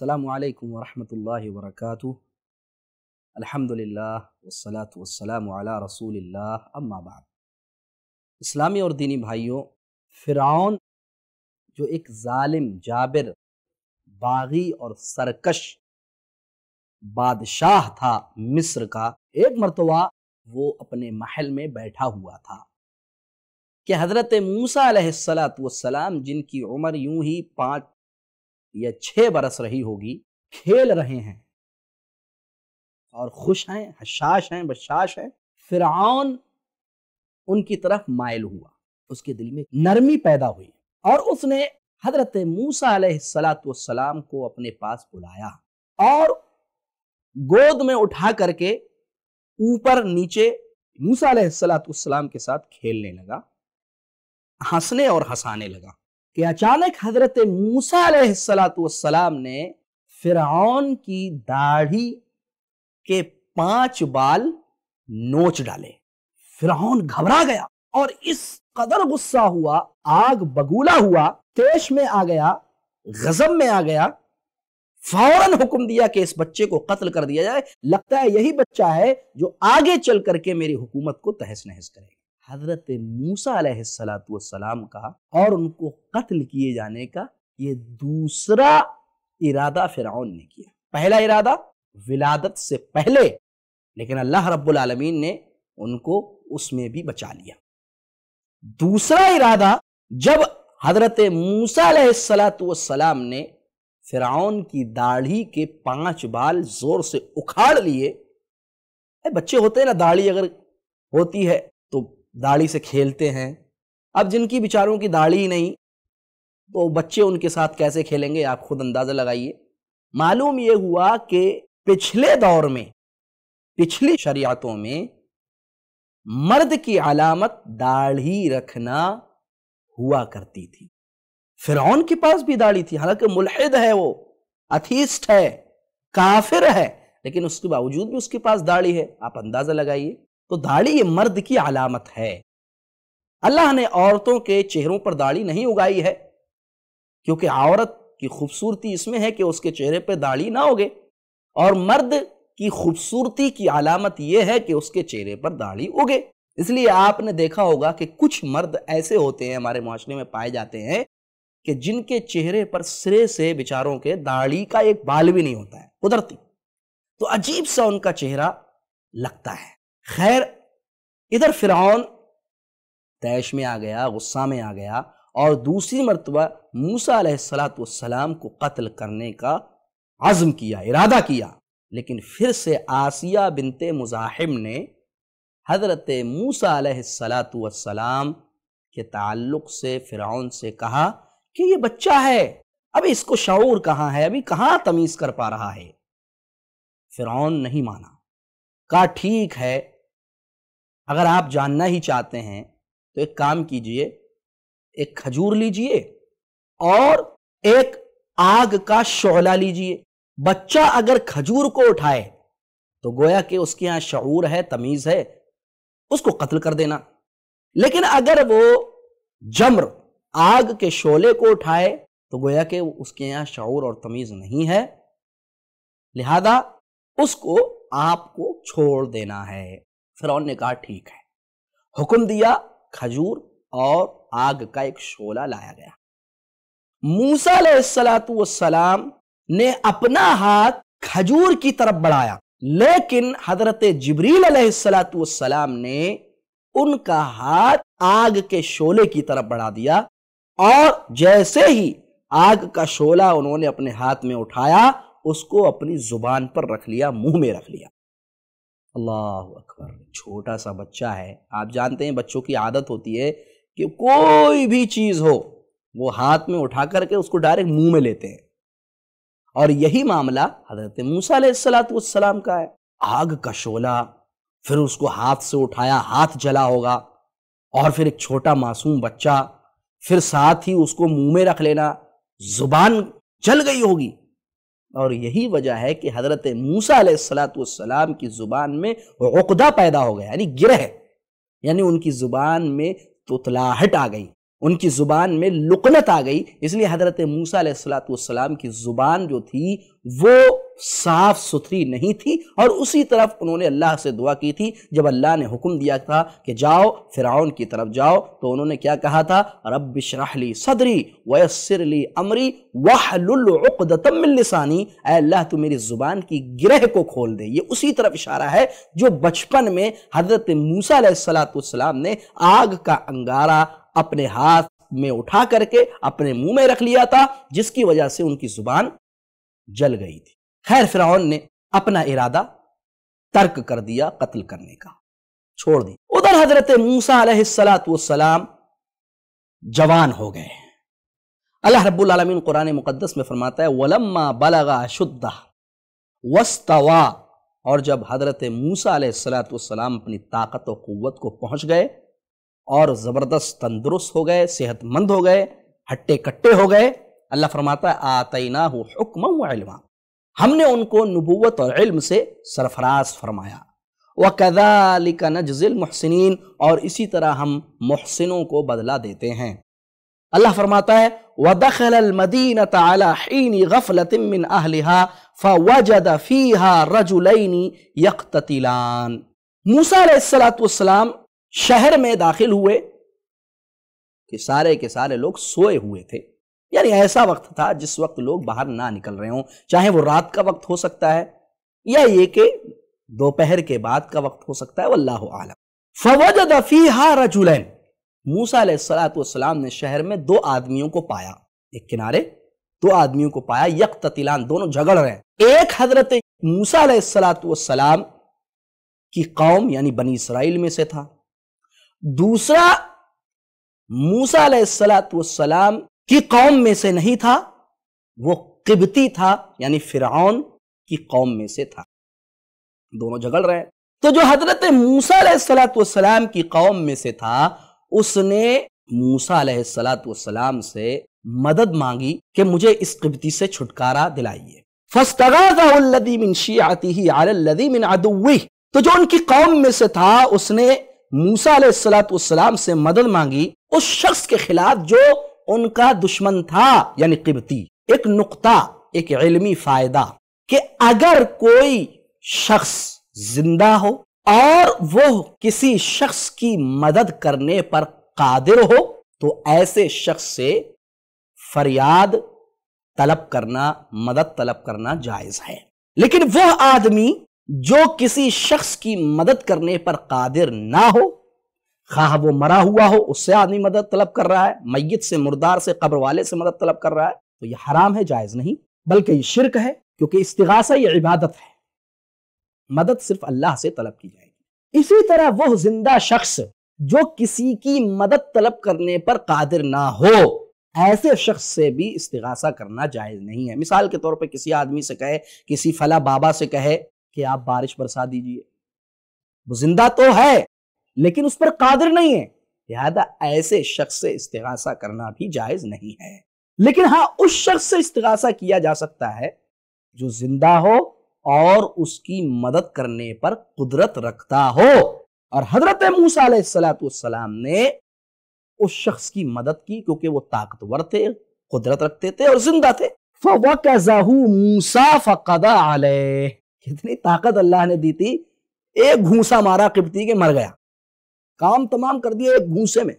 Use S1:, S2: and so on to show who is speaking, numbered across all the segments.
S1: السلام عليكم ورحمة الله وبركاته الحمد لله والصلاة والسلام على रसूल अम्मा बाद इस्लामी और दीनी भाइयों फ़िरौन जो एक ालिम जाबिर बागी और सरकश बादशाह था मिस्र का एक मरतबा वो अपने महल में बैठा हुआ था कि हज़रत मूसा सलाम जिनकी उम्र यूं ही पाँच या छह बरस रही होगी खेल रहे हैं और खुश हैं हशाश हैं बशाश हैं फिर उनकी तरफ मायल हुआ उसके दिल में नरमी पैदा हुई और उसने हजरत मूसा सलाम को अपने पास बुलाया और गोद में उठा करके ऊपर नीचे मूसा सलाम के साथ खेलने लगा हंसने और हंसाने लगा कि अचानक हजरत मूसलाम ने फिरौन की दाढ़ी के पांच बाल नोच डाले फिरौन घबरा गया और इस कदर गुस्सा हुआ आग बगूला हुआ तेज में आ गया गजब में आ गया फौरन हुक्म दिया कि इस बच्चे को कत्ल कर दिया जाए लगता है यही बच्चा है जो आगे चल करके मेरी हुकूमत को तहस नहस करेगा हजरत मूसा सलाम का और उनको कत्ल किए जाने का ये दूसरा इरादा फिरौन ने किया पहला इरादा विलादत से पहले लेकिन अल्लाह रब्बुल आलमीन ने उनको उसमें भी बचा लिया दूसरा इरादा जब हजरत मूसा ने फिराउन की दाढ़ी के पांच बाल जोर से उखाड़ लिए बच्चे होते हैं ना दाढ़ी अगर होती है दाढ़ी से खेलते हैं अब जिनकी बेचारों की दाढ़ी नहीं तो बच्चे उनके साथ कैसे खेलेंगे आप खुद अंदाज़ा लगाइए मालूम यह हुआ कि पिछले दौर में पिछली शरियातों में मर्द की अलामत दाढ़ी रखना हुआ करती थी फिरौन के पास भी दाढ़ी थी हालांकि मुलहद है वो अथीस्ट है काफिर है लेकिन उसके बावजूद भी उसके पास दाढ़ी है आप अंदाज़ा लगाइए तो दाढ़ी ये मर्द की अलामत है अल्लाह ने औरतों के चेहरों पर दाढ़ी नहीं उगाई है क्योंकि औरत की खूबसूरती इसमें है कि उसके चेहरे पर दाढ़ी ना उगे और मर्द की खूबसूरती की अलामत यह है कि उसके चेहरे पर दाढ़ी उगे इसलिए आपने देखा होगा कि कुछ मर्द ऐसे होते हैं हमारे माशरे में पाए जाते हैं कि जिनके चेहरे पर सिरे से बेचारों के दाढ़ी का एक बाल भी नहीं होता है कुदरती तो अजीब सा उनका चेहरा लगता है खैर इधर फिरौन तैश में आ गया गुस्सा में आ गया और दूसरी मरतबा मूसा सलाम को कत्ल करने का आज़म किया इरादा किया लेकिन फिर से आसिया बिनते मुजाहिम ने हज़रत मूसा सलाम के ताल्लुक से फ़िरौन से कहा कि ये बच्चा है अभी इसको शूर कहाँ है अभी कहाँ तमीज़ कर पा रहा है फ़िरौन नहीं माना कहा ठीक है अगर आप जानना ही चाहते हैं तो एक काम कीजिए एक खजूर लीजिए और एक आग का शोला लीजिए बच्चा अगर खजूर को उठाए तो गोया कि उसके यहां शूर है तमीज है उसको कत्ल कर देना लेकिन अगर वो जम्र आग के शोले को उठाए तो गोया कि उसके यहां शूर और तमीज नहीं है लिहाजा उसको आपको छोड़ देना है फिरौन ने कहा ठीक है हुक्म दिया खजूर और आग का एक शोला लाया गया मूसा सलाम ने अपना हाथ खजूर की तरफ बढ़ाया लेकिन हजरत जबरील सलाम ने उनका हाथ आग के शोले की तरफ बढ़ा दिया और जैसे ही आग का शोला उन्होंने अपने हाथ में उठाया उसको अपनी जुबान पर रख लिया मुंह में रख लिया अल्लाह अकबर छोटा सा बच्चा है आप जानते हैं बच्चों की आदत होती है कि कोई भी चीज़ हो वो हाथ में उठा करके उसको डायरेक्ट मुंह में लेते हैं और यही मामला हजरत मूसलाम का है आग का शोला फिर उसको हाथ से उठाया हाथ जला होगा और फिर एक छोटा मासूम बच्चा फिर साथ ही उसको मुंह में रख लेना जुबान जल गई होगी और यही वजह है कि हज़रत मूसा सलाम की ज़ुबान में उकदा पैदा हो गया यानी गिरह यानी उनकी ज़ुबान में तुतलाहट आ गई उनकी ज़ुबान में लुकनत आ गई इसलिए हज़रत मूसा सलाम की ज़ुबान जो थी वो साफ सुथरी नहीं थी और उसी तरफ उन्होंने अल्लाह से दुआ की थी जब अल्लाह ने हुक्म दिया था कि जाओ फिराउन की तरफ जाओ तो उन्होंने क्या कहा था रब शराहली सदरी वयसरली अमरी अः अल्लाह तो मेरी ज़ुबान की ग्रह को खोल दे ये उसी तरफ इशारा है जो बचपन में हज़रत मूसा सलाम ने आग का अंगारा अपने हाथ में उठा करके अपने मुंह में रख लिया था जिसकी वजह से उनकी जुबान जल गई थी खैर फिरौन ने अपना इरादा तर्क कर दिया कत्ल करने का छोड़ दी उधर हजरत मूसा सलाम जवान हो गए अल्लाह रब्बुल आलमीन कुरान मुकद्दस में फरमाता है वलम्मा बलगा शुद्धा वस्तवा और जब हजरत मूसा सलाम अपनी ताकत और कुत को पहुंच गए और ज़बरदस्त तंदुरुस्त हो गए सेहतमंद हो गए हट्टे कट्टे हो गए अल्लाह फरमाता है आतना हुक्म हमने उनको नबूत और इल्म से सरफराज फरमाया व कदालिका नजिल महसिन और इसी तरह हम महसिनों को बदला देते हैं अल्लाह फरमाता है ودخل المدينة على حين غفلة من أهلها فوجد فيها رجلين يقتتلان موسى عليه الصلاة والسلام शहर में दाखिल हुए कि सारे के सारे लोग सोए हुए थे यानी ऐसा वक्त था जिस वक्त लोग बाहर ना निकल रहे हों चाहे वो रात का वक्त हो सकता है या ये कि दोपहर के बाद का वक्त हो सकता है वल्लाह आलम फवज दफीहा रजुलैन मूसा सलाम ने शहर में दो आदमियों को पाया एक किनारे दो आदमियों को पाया यक ततिलान दोनों झगड़ रहे हैं एक हजरत मूसा सलाम की कौम यानी बनी इसराइल में से था दूसरा मूसा सलाम की कौम में से नहीं था वो किबती था यानी फिरौन की कौम में से था दोनों झगड़ रहे हैं तो जो हजरत मूसा की कौम में से था उसने मूसा सलाम से मदद मांगी कि मुझे इस किबती से छुटकारा दिलाइए तो जो उनकी कौम में से था उसने मूसा सलाम से मदद मांगी उस शख्स के खिलाफ जो उनका दुश्मन था यानी किबती एक नुकता एक इलमी फायदा कि अगर कोई शख्स जिंदा हो और वो किसी शख्स की मदद करने पर कादिर हो तो ऐसे शख्स से फरियाद तलब करना मदद तलब करना जायज है लेकिन वह आदमी जो किसी शख्स की मदद करने पर कादिर ना हो खा वो मरा हुआ हो उससे आदमी मदद तलब कर रहा है मैत से मुर्दार से कब्र वाले से मदद तलब कर रहा है तो ये हराम है जायज़ नहीं बल्कि ये शिरक है क्योंकि इस्तिगासा ये इबादत है मदद सिर्फ अल्लाह से तलब की जाएगी इसी तरह वह जिंदा शख्स जो किसी की मदद तलब करने पर कादिर ना हो ऐसे शख्स से भी इस्तिगासा करना जायज़ नहीं है मिसाल के तौर पर किसी आदमी से कहे किसी फला बाबा से कहे कि आप बारिश बरसा दीजिए वो जिंदा तो है लेकिन उस पर कादर नहीं है लिहाजा ऐसे शख्स से इस्तगासा करना भी जायज नहीं है लेकिन हाँ उस शख्स से इस्तगासा किया जा सकता है जो जिंदा हो और उसकी मदद करने पर कुदरत रखता हो और हजरत मूसा सलाम ने उस शख्स की मदद की क्योंकि वो ताकतवर थे कुदरत रखते थे और जिंदा थे मूसा फकदा कितनी ताकत अल्लाह ने दी थी एक घूसा मारा किबती के मर गया काम तमाम कर दिया एक भूसे में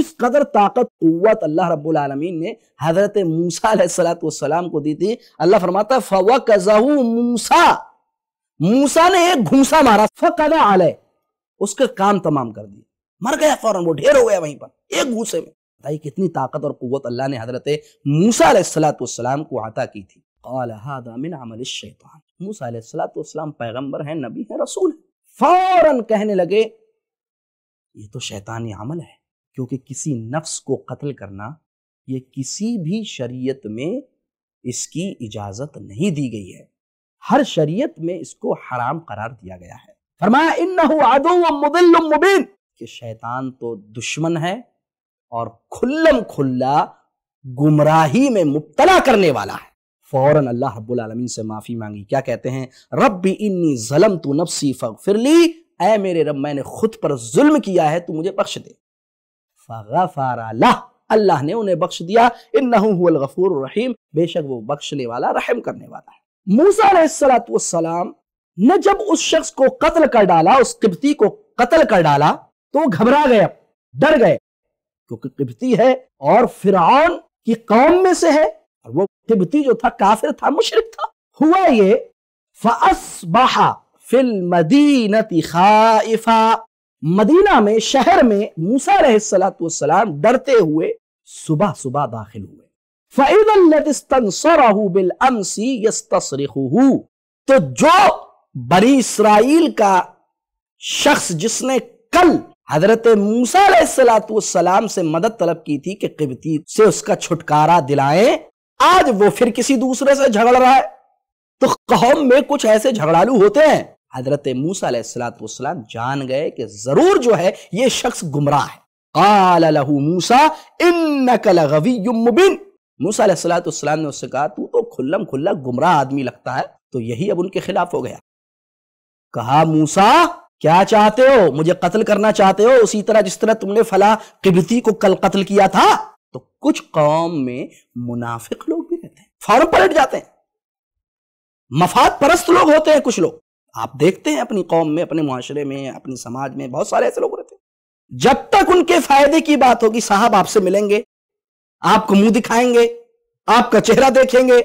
S1: इस कदर ताकत कुत अल्लाह रब्बुल आलमीन ने हजरत मूसा सलाम को दी थी अल्लाह फरमाता है मूसा मूसा ने एक घूसा मारा फकदा आलय उसके काम तमाम कर दिए मर गया फौरन वो ढेर हो गया वहीं पर एक घूसे में बताइए कितनी ताकत और कुत अल्लाह ने हजरत मूसा सलाम को आता की थी अमल शैतान मूसा सलाम पैगम्बर है नबी है रसूल फौरन कहने लगे ये तो शैतानी अमल है क्योंकि किसी नफ्स को कत्ल करना ये किसी भी शरीयत में इसकी इजाज़त नहीं दी गई है हर शरीयत में इसको हराम करार दिया गया है फरमाया इन्नहु कि शैतान तो दुश्मन है और खुल्लम खुल्ला गुमराही में मुबतला करने वाला है फौरन अल्लाह रब्बुल आलमीन से माफ़ी मांगी क्या कहते हैं रब्बी इन्नी जलम तू नफसी ली ऐ मेरे रब मैंने खुद पर जुल्म किया है तू मुझे बख्श दे अल्लाह ने उन्हें बख्श दिया इन गफूर रहीम बेशक वो बख्शने वाला रहम करने वाला है मूसा सलाम ने जब उस शख्स को कत्ल कर डाला उस किबती को कत्ल कर डाला तो घबरा गए डर गए क्योंकि किबती है और फिरौन की कौम में से है और वो किबती जो था काफिर था मुशरक था हुआ ये फअसबाहा फिल मदीनती खाइफा मदीना में शहर में मूसा डरते हुए सुबह सुबह दाखिल हुए तो जो बड़ी इसराइल का शख्स जिसने कल हजरत मूसा से मदद तलब की थी कि किबती से उसका छुटकारा दिलाएं आज वो फिर किसी दूसरे से झगड़ रहा है तो कौम में कुछ ऐसे झगड़ालू होते हैं हजरत मूसा सलाम जान गए कि जरूर जो है ये शख्स गुमराह है मूसा इन ने उससे कहा तू तो खुल्लम खुल्ला गुमराह आदमी लगता है तो यही अब उनके खिलाफ हो गया कहा मूसा क्या चाहते हो मुझे कत्ल करना चाहते हो उसी तरह जिस तरह तुमने फला किबती को कल कत्ल किया था तो कुछ कौम में मुनाफिक लोग भी रहते हैं फौरन पलट जाते हैं मफाद परस्त लोग होते हैं कुछ लोग आप देखते हैं अपनी कौम में अपने मुआरे में अपने समाज में बहुत सारे ऐसे लोग रहते हैं जब तक उनके फायदे की बात होगी साहब आपसे मिलेंगे आपको मुंह दिखाएंगे आपका चेहरा देखेंगे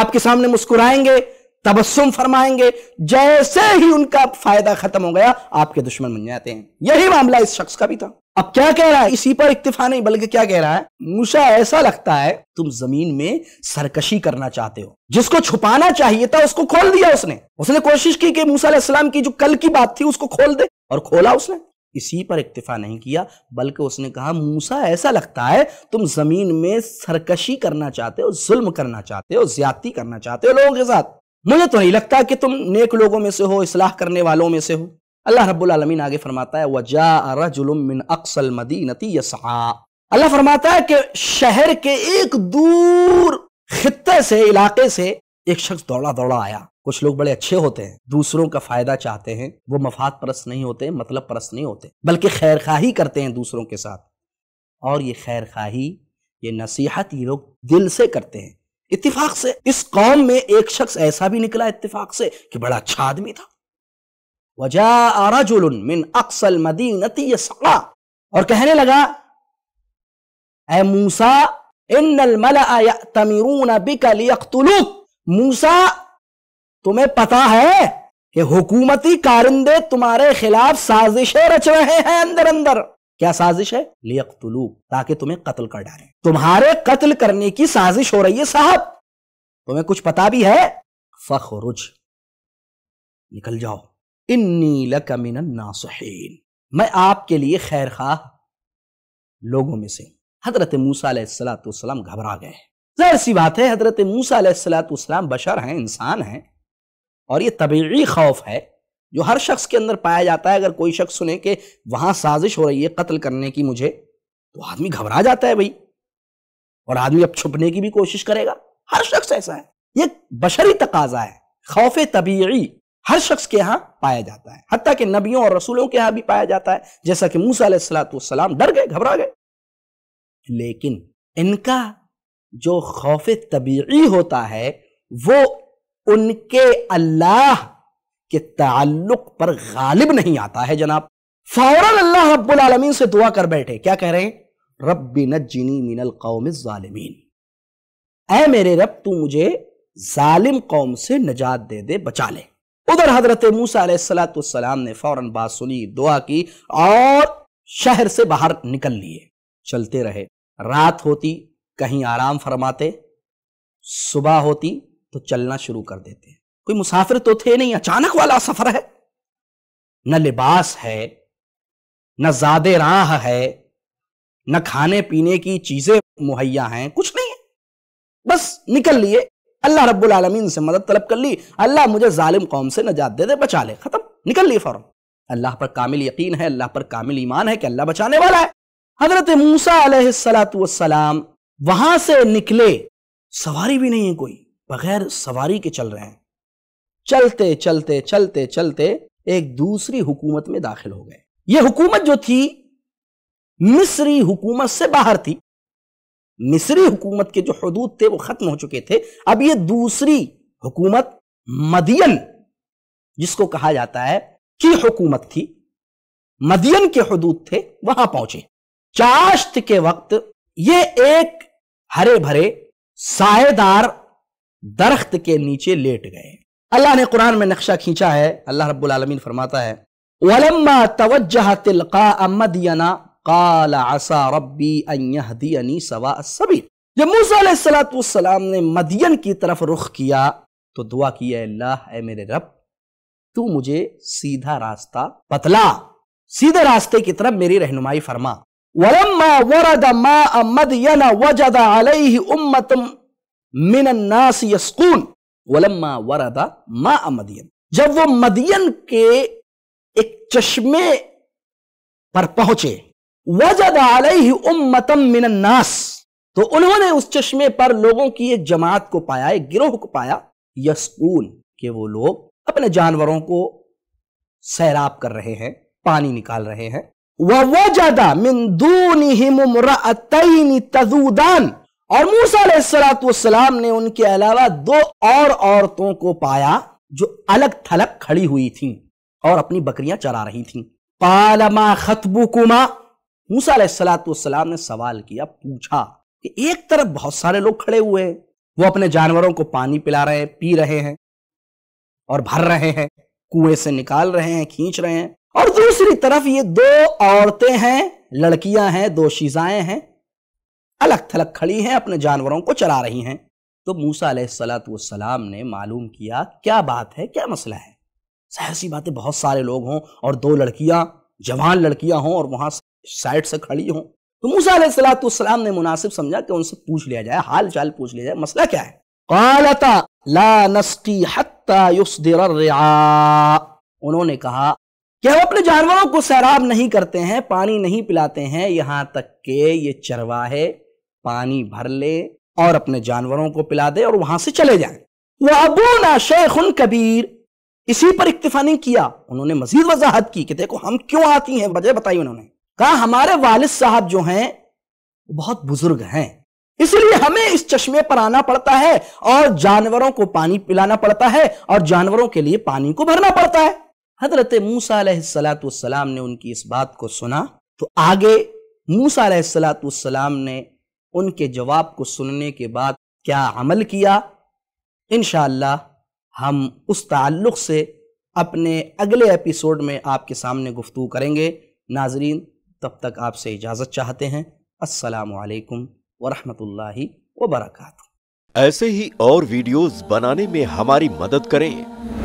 S1: आपके सामने मुस्कुराएंगे तबस्सुम फरमाएंगे जैसे ही उनका फायदा खत्म हो गया आपके दुश्मन बन जाते हैं यही मामला इस शख्स का भी था अब क्या कह रहा है इसी पर इक्तफा नहीं बल्कि क्या कह रहा है मूसा ऐसा लगता है तुम जमीन में सरकशी करना चाहते हो जिसको छुपाना चाहिए था उसको खोल दिया उसने उसने कोशिश की कि मूसा इस्लाम की जो कल की बात थी उसको खोल दे और खोला उसने इसी पर इक्तफा नहीं किया बल्कि उसने कहा मूसा ऐसा लगता है तुम जमीन में सरकशी करना चाहते हो जुल्म करना चाहते हो ज्यादती करना चाहते हो लोगों के साथ मुझे तो नहीं लगता कि तुम नेक लोगों में से हो इसलाह करने वालों में से हो अल्लाह रब्बुल आगे फरमाता है वजा रजुलुम मिन अक्सल मदीनती अल्लाह फरमाता है कि शहर के एक दूर खत्ते से इलाके से एक शख्स दौड़ा दौड़ा आया कुछ लोग बड़े अच्छे होते हैं दूसरों का फायदा चाहते हैं वो मफाद परस्त नहीं होते मतलब परस्त नहीं होते बल्कि खैर खाही करते हैं दूसरों के साथ और ये खैर खाही ये नसीहत ये लोग दिल से करते हैं इत्तिफाक से इस कौम में एक शख्स ऐसा भी निकला इत्तिफाक से कि बड़ा अच्छा आदमी था वजा रजुल मिन अक्सल मदीनती और कहने लगा ए मूसा इन मलून बिकलूक मूसा तुम्हें पता है कि हुकूमती कारिंदे तुम्हारे खिलाफ साजिशें रच रहे हैं अंदर अंदर क्या साजिश है लियक्तुलू ताकि तुम्हें कत्ल कर डालें तुम्हारे कत्ल करने की साजिश हो रही है साहब तुम्हें कुछ पता भी है फखरुज निकल जाओ इन्नी लकमिन नासहीन मैं आपके लिए खैर खा लोगों में से हजरत मूसा घबरा गए जहर सी बात है हजरत मूसा बशर हैं इंसान हैं और ये तबी खौफ है जो हर शख्स के अंदर पाया जाता है अगर कोई शख्स सुने कि वहां साजिश हो रही है कत्ल करने की मुझे तो आदमी घबरा जाता है भाई और आदमी अब छुपने की भी कोशिश करेगा हर शख्स ऐसा है ये बशरी तकाजा है खौफ तबी हर शख्स के यहाँ पाया जाता है हत्या कि नबियों और रसूलों के यहाँ भी पाया जाता है जैसा कि मूसलाम डर गए घबरा गए लेकिन इनका जो खौफ तबी होता है वो उनके अल्लाह के ताल्लुक पर गालिब नहीं आता है जनाब फौरन अल्लाह अबीन आलमीन से दुआ कर बैठे क्या कह रहे हैं रब्बी नजीनी मिनल कौम जालिमीन ए मेरे रब तू मुझे जालिम कौम से नजात दे दे बचा ले उधर हजरत मूसा सलाम ने फौरन बात सुनी दुआ की और शहर से बाहर निकल लिए चलते रहे रात होती कहीं आराम फरमाते सुबह होती तो चलना शुरू कर देते कोई मुसाफिर तो थे नहीं अचानक वाला सफर है न लिबास है न जादे राह है न खाने पीने की चीजें मुहैया हैं कुछ नहीं है बस निकल लिए अल्लाह रब्बुल आलमीन से मदद तलब कर ली अल्लाह मुझे जालिम कौम से नजात दे दे बचा ले खत्म निकल ली फौरन अल्लाह पर कामिल यकीन है अल्लाह पर कामिल ईमान है कि अल्लाह बचाने वाला है हजरत मूसा वहां से निकले सवारी भी नहीं है कोई बगैर सवारी के चल रहे हैं चलते चलते चलते चलते एक दूसरी हुकूमत में दाखिल हो गए ये हुकूमत जो थी मिस्री हुकूमत से बाहर थी मिस्री हुकूमत के जो हदूद थे वो खत्म हो चुके थे अब ये दूसरी हुकूमत मदियन जिसको कहा जाता है कि हुकूमत थी मदियन के हदूद थे वहां पहुंचे चाश्त के वक्त ये एक हरे भरे सायेदार दरख्त के नीचे लेट गए अल्लाह ने कुरान में नक्शा खींचा है अल्लाह रब्बुल आलमीन फरमाता है वलम्मा तवज्जह तिलका अमदयना काल आसा रब्बी ने मदियन की तरफ रुख किया तो दुआ की अल्लाह ए मेरे रब तू मुझे सीधा रास्ता बतला सीधे रास्ते की तरफ मेरी रहनुमाई फरमा वलम्मा वरद मा जब वो मदियन के एक चश्मे पर पहुंचे वजद अलैहि उम्मतम मिनन्नास तो उन्होंने उस चश्मे पर लोगों की एक जमात को पाया एक गिरोह को पाया यस्कून के वो लोग अपने जानवरों को सैराब कर रहे हैं पानी निकाल रहे हैं वह वजदा मिंदूनी तजूदान और मूसा सलाम ने उनके अलावा दो और औरतों को पाया जो अलग थलग खड़ी हुई थी और अपनी बकरियां चरा रही थी पालमा खतबुकुमा मूसा सलाम ने सवाल किया पूछा कि एक तरफ बहुत सारे लोग खड़े हुए हैं वो अपने जानवरों को पानी पिला रहे हैं पी रहे हैं और भर रहे हैं कुएं से निकाल रहे हैं खींच रहे हैं और दूसरी तरफ ये दो औरतें हैं लड़कियां हैं दो शीजाएं हैं अलग थलग खड़ी हैं अपने जानवरों को चला रही हैं तो मूसा सलाम ने मालूम किया क्या बात है क्या मसला है सहसी बातें बहुत सारे लोग हों और दो लड़कियां जवान लड़कियां हों और वहां साइड से खड़ी हों तो मूसा सलाम ने मुनासिब समझा कि उनसे पूछ लिया जाए हाल चाल पूछ लिया जाए मसला क्या है कालता ला नस्की हत्ता उन्होंने कहा कि हम अपने जानवरों को सैराब नहीं करते हैं पानी नहीं पिलाते हैं यहां तक के ये चरवाहे पानी भर ले और अपने जानवरों को पिला दे और वहां से चले जाए वह अबू ना शेख कबीर इसी पर इक्तफा नहीं किया उन्होंने मजीद वजाहत की कि देखो हम क्यों आती हैं वजह बताई उन्होंने कहा हमारे वालिद साहब जो हैं वो बहुत बुजुर्ग हैं इसलिए हमें इस चश्मे पर आना पड़ता है और जानवरों को पानी पिलाना पड़ता है और जानवरों के लिए पानी को भरना पड़ता है हजरत मूसा सलाम ने उनकी इस बात को सुना तो आगे मूसा सलाम ने उनके जवाब को सुनने के बाद क्या अमल किया इनशाला हम उस ताल्लुक से अपने अगले एपिसोड में आपके सामने गुफ्तु करेंगे नाजरीन तब तक आपसे इजाज़त चाहते हैं असलकम वरहमल वबरक ऐसे ही और वीडियोज़ बनाने में हमारी मदद करें